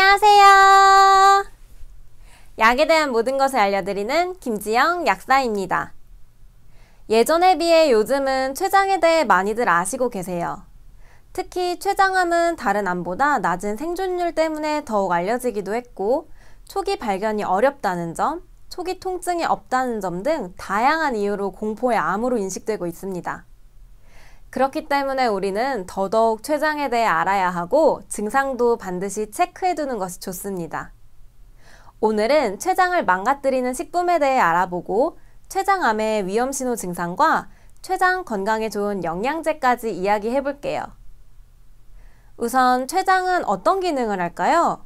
안녕하세요. 약에 대한 모든 것을 알려드리는 김지영 약사입니다. 예전에 비해 요즘은 췌장에 대해 많이들 아시고 계세요. 특히 췌장암은 다른 암보다 낮은 생존율 때문에 더욱 알려지기도 했고, 초기 발견이 어렵다는 점, 초기 통증이 없다는 점 등 다양한 이유로 공포의 암으로 인식되고 있습니다. 그렇기 때문에 우리는 더더욱 췌장에 대해 알아야 하고 증상도 반드시 체크해 두는 것이 좋습니다. 오늘은 췌장을 망가뜨리는 식품에 대해 알아보고 췌장암의 위험 신호 증상과 췌장 건강에 좋은 영양제까지 이야기해 볼게요. 우선 췌장은 어떤 기능을 할까요?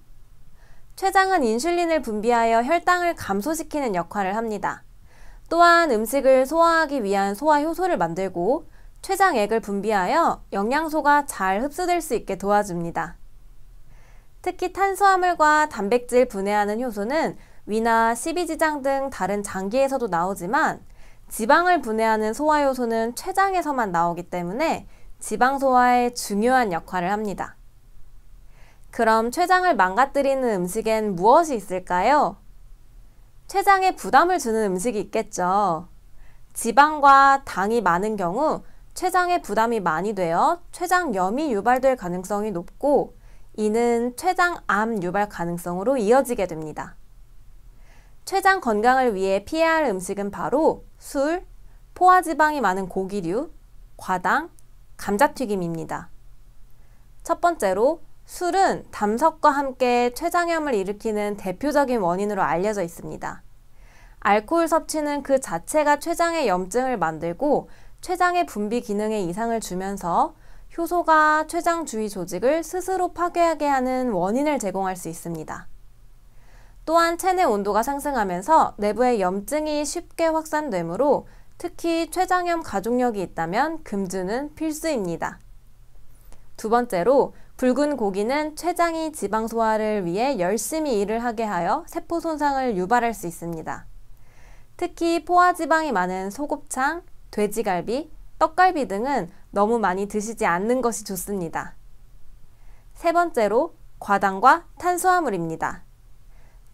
췌장은 인슐린을 분비하여 혈당을 감소시키는 역할을 합니다. 또한 음식을 소화하기 위한 소화 효소를 만들고 췌장액을 분비하여 영양소가 잘 흡수될 수 있게 도와줍니다. 특히 탄수화물과 단백질 분해하는 효소는 위나 십이지장 등 다른 장기에서도 나오지만 지방을 분해하는 소화효소는 췌장에서만 나오기 때문에 지방소화에 중요한 역할을 합니다. 그럼 췌장을 망가뜨리는 음식엔 무엇이 있을까요? 췌장에 부담을 주는 음식이 있겠죠. 지방과 당이 많은 경우 췌장에 부담이 많이 되어 췌장염이 유발될 가능성이 높고 이는 췌장암 유발 가능성으로 이어지게 됩니다. 췌장 건강을 위해 피해야 할 음식은 바로 술, 포화지방이 많은 고기류, 과당, 감자튀김입니다. 첫 번째로 술은 담석과 함께 췌장염을 일으키는 대표적인 원인으로 알려져 있습니다. 알코올 섭취는 그 자체가 췌장의 염증을 만들고 췌장의 분비 기능에 이상을 주면서 효소가 췌장 주위 조직을 스스로 파괴하게 하는 원인을 제공할 수 있습니다. 또한 체내 온도가 상승하면서 내부의 염증이 쉽게 확산되므로 특히 췌장염 가족력이 있다면 금주는 필수입니다. 두 번째로 붉은 고기는 췌장이 지방 소화를 위해 열심히 일을 하게 하여 세포 손상을 유발할 수 있습니다. 특히 포화 지방이 많은 소곱창, 돼지갈비, 떡갈비 등은 너무 많이 드시지 않는 것이 좋습니다. 세 번째로 과당과 탄수화물입니다.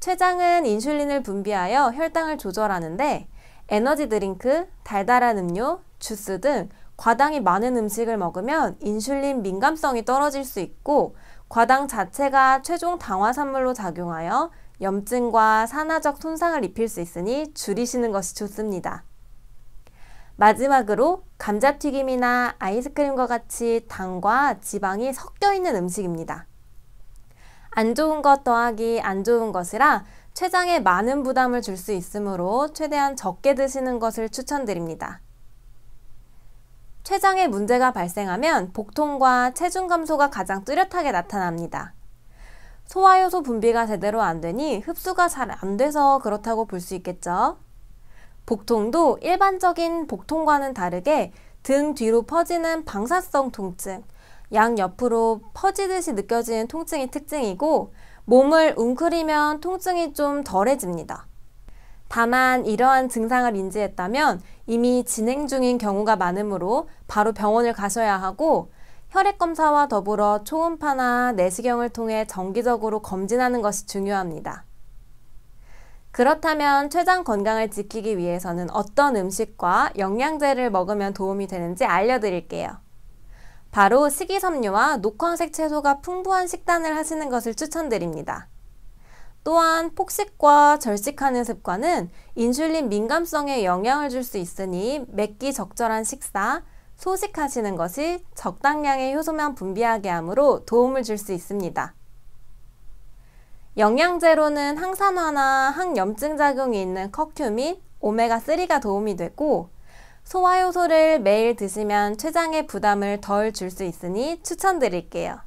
췌장은 인슐린을 분비하여 혈당을 조절하는데 에너지 드링크, 달달한 음료, 주스 등 과당이 많은 음식을 먹으면 인슐린 민감성이 떨어질 수 있고 과당 자체가 최종 당화산물로 작용하여 염증과 산화적 손상을 입힐 수 있으니 줄이시는 것이 좋습니다. 마지막으로 감자튀김이나 아이스크림과 같이 당과 지방이 섞여 있는 음식입니다. 안 좋은 것 더하기 안 좋은 것이라 췌장에 많은 부담을 줄 수 있으므로 최대한 적게 드시는 것을 추천드립니다. 췌장에 문제가 발생하면 복통과 체중 감소가 가장 뚜렷하게 나타납니다. 소화효소 분비가 제대로 안 되니 흡수가 잘 안 돼서 그렇다고 볼 수 있겠죠. 복통도 일반적인 복통과는 다르게 등 뒤로 퍼지는 방사성 통증, 양 옆으로 퍼지듯이 느껴지는 통증이 특징이고 몸을 웅크리면 통증이 좀 덜해집니다. 다만 이러한 증상을 인지했다면 이미 진행 중인 경우가 많으므로 바로 병원을 가셔야 하고 혈액 검사와 더불어 초음파나 내시경을 통해 정기적으로 검진하는 것이 중요합니다. 그렇다면 췌장 건강을 지키기 위해서는 어떤 음식과 영양제를 먹으면 도움이 되는지 알려드릴게요. 바로 식이섬유와 녹황색 채소가 풍부한 식단을 하시는 것을 추천드립니다. 또한 폭식과 절식하는 습관은 인슐린 민감성에 영향을 줄 수 있으니 맵기 적절한 식사, 소식하시는 것이 적당량의 효소만 분비하게 하므로 도움을 줄 수 있습니다. 영양제로는 항산화나 항염증 작용이 있는 커큐 및 오메가3가 도움이 되고 소화효소를 매일 드시면 췌장의 부담을 덜 줄 수 있으니 추천드릴게요.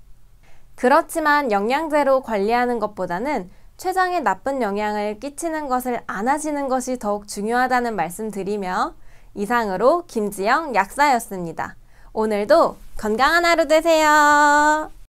그렇지만 영양제로 관리하는 것보다는 췌장에 나쁜 영향을 끼치는 것을 안 하시는 것이 더욱 중요하다는 말씀 드리며 이상으로 김지영 약사였습니다. 오늘도 건강한 하루 되세요.